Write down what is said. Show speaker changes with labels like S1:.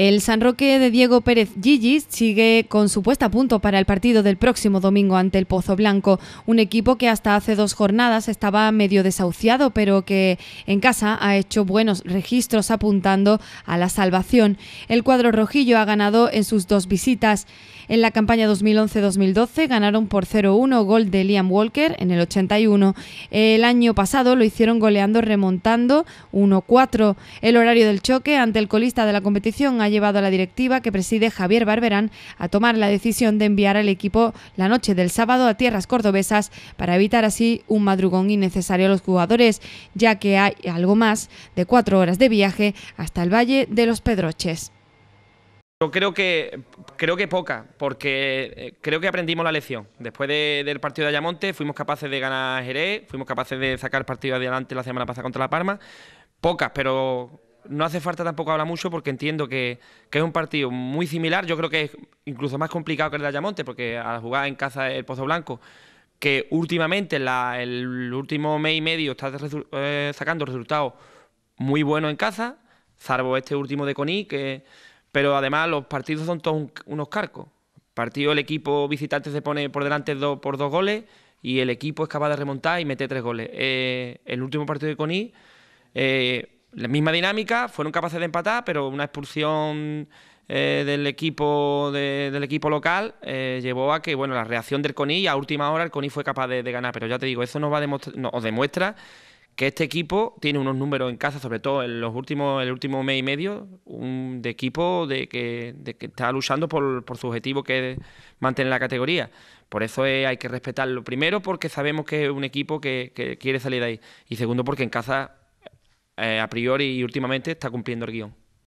S1: El San Roque de Diego Pérez Gigis sigue con su puesta a punto para el partido del próximo domingo ante el Pozo Blanco, un equipo que hasta hace dos jornadas estaba medio desahuciado, pero que en casa ha hecho buenos registros apuntando a la salvación. El cuadro rojillo ha ganado en sus dos visitas. En la campaña 2011-2012 ganaron por 0-1 gol de Liam Walker en el 81. El año pasado lo hicieron goleando remontando 1-4. El horario del choque ante el colista de la competición ha llevado a la directiva que preside Javier Barberán a tomar la decisión de enviar al equipo la noche del sábado a tierras cordobesas para evitar así un madrugón innecesario a los jugadores, ya que hay algo más de cuatro horas de viaje hasta el Valle de los Pedroches.
S2: Yo creo que, creo que poca, porque eh, creo que aprendimos la lección. Después del partido de Ayamonte fuimos capaces de ganar Jerez, fuimos capaces de sacar el partido adelante la semana pasada contra La Parma. Pocas, pero no hace falta tampoco hablar mucho porque entiendo que, es un partido muy similar. Yo creo que es incluso más complicado que el de Ayamonte, porque al jugar en casa el Pozo Blanco, que últimamente, el último mes y medio, está eh, sacando resultados muy buenos en casa, salvo este último de Coní, que, pero además los partidos son todos unos carcos. Partido el equipo visitante se pone por delante por dos goles y el equipo es capaz de remontar y mete tres goles. Eh, el último partido de Coní. Eh, la misma dinámica, fueron capaces de empatar, pero una expulsión eh, del equipo del equipo local eh, llevó a que bueno la reacción del Coni a última hora el Coni fue capaz de, ganar pero ya te digo eso nos va a demuestra que este equipo tiene unos números en casa sobre todo en los últimos el último mes y medio un, de equipo de que, está luchando por, su objetivo que es mantener la categoría por eso hay que respetarlo primero porque sabemos que es un equipo que quiere salir de ahí y segundo porque en casa eh, a priori y últimamente está cumpliendo el guión.